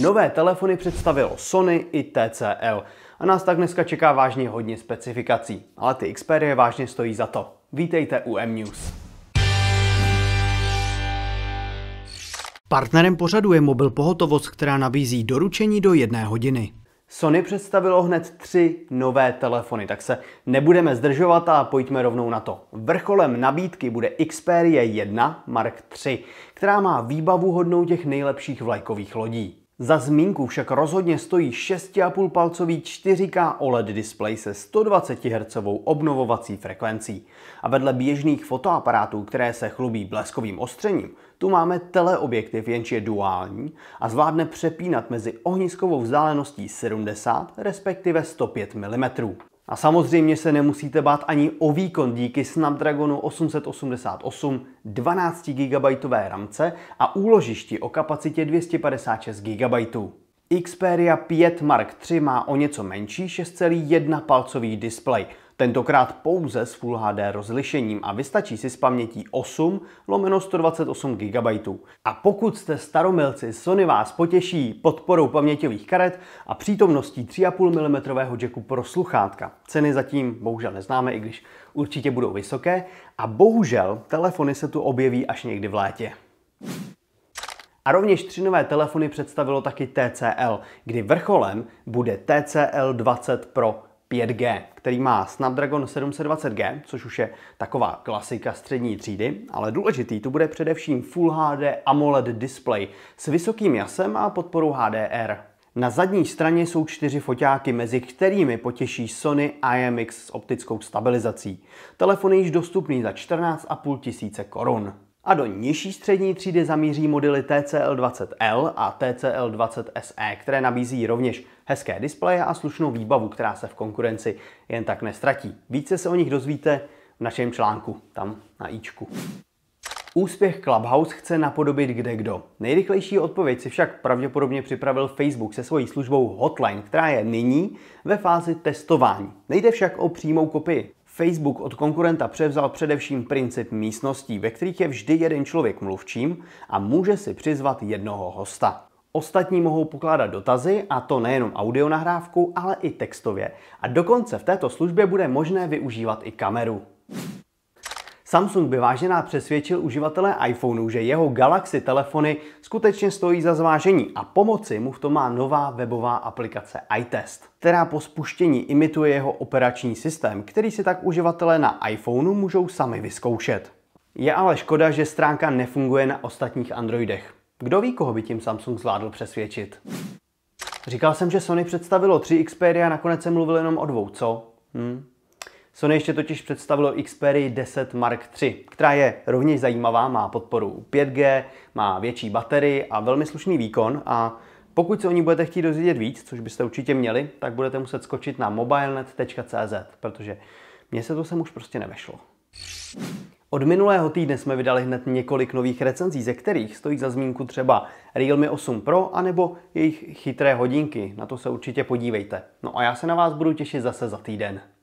Nové telefony představilo Sony i TCL a nás tak dneska čeká vážně hodně specifikací, ale ty Xperia vážně stojí za to. Vítejte u M-News. Partnerem pořadu je mobil pohotovost, která nabízí doručení do jedné hodiny. Sony představilo hned tři nové telefony, tak se nebudeme zdržovat a pojďme rovnou na to. Vrcholem nabídky bude Xperia 1 Mark 3, která má výbavu hodnou těch nejlepších vlajkových lodí. Za zmínku však rozhodně stojí 6,5 palcový 4K OLED displej se 120 Hz obnovovací frekvencí. A vedle běžných fotoaparátů, které se chlubí bleskovým ostřením, tu máme teleobjektiv, jenž je duální a zvládne přepínat mezi ohniskovou vzdáleností 70 respektive 105 mm. A samozřejmě se nemusíte bát ani o výkon díky Snapdragonu 888 12 GB ramce a úložišti o kapacitě 256 GB. Xperia 5 Mark III má o něco menší 6,1 palcový displej, Tentokrát pouze s Full HD rozlišením a vystačí si s pamětí 8 lomeno 128 GB. A pokud jste staromilci, Sony vás potěší podporou paměťových karet a přítomností 3,5 mm jacku pro sluchátka. Ceny zatím bohužel neznáme, i když určitě budou vysoké a bohužel telefony se tu objeví až někdy v létě. A rovněž tři nové telefony představilo taky TCL, kdy vrcholem bude TCL 20 Pro, 5G, který má Snapdragon 720G, což už je taková klasika střední třídy, ale důležitý tu bude především Full HD AMOLED display s vysokým jasem a podporou HDR. Na zadní straně jsou čtyři foťáky, mezi kterými potěší Sony IMX s optickou stabilizací. Telefon je již dostupný za 14,5 tisíce korun a do nižší střední třídy zamíří modely TCL20L a TCL20SE, které nabízí rovněž hezké displeje a slušnou výbavu, která se v konkurenci jen tak nestratí. Více se o nich dozvíte v našem článku, tam na ičku. Úspěch Clubhouse chce napodobit kde kdo. Nejrychlejší odpověď si však pravděpodobně připravil Facebook se svojí službou Hotline, která je nyní ve fázi testování. Nejde však o přímou kopii Facebook od konkurenta převzal především princip místností, ve kterých je vždy jeden člověk mluvčím a může si přizvat jednoho hosta. Ostatní mohou pokládat dotazy, a to nejenom audionahrávku, ale i textově. A dokonce v této službě bude možné využívat i kameru. Samsung by vážená přesvědčil uživatele iPhoneu, že jeho Galaxy telefony skutečně stojí za zvážení a pomoci mu v tom má nová webová aplikace iTest, která po spuštění imituje jeho operační systém, který si tak uživatelé na iPhoneu můžou sami vyzkoušet. Je ale škoda, že stránka nefunguje na ostatních Androidech. Kdo ví, koho by tím Samsung zvládl přesvědčit? Říkal jsem, že Sony představilo tři Xperia, nakonec se mluvil jenom o dvou, co? Hm, Sony ještě totiž představilo Xperia 10 Mark III, která je rovněž zajímavá, má podporu 5G, má větší baterii a velmi slušný výkon a pokud se o ní budete chtít dozvědět víc, což byste určitě měli, tak budete muset skočit na mobilenet.cz, protože mně se to sem už prostě nevešlo. Od minulého týdne jsme vydali hned několik nových recenzí, ze kterých stojí za zmínku třeba Realme 8 Pro anebo jejich chytré hodinky. Na to se určitě podívejte. No a já se na vás budu těšit zase za týden.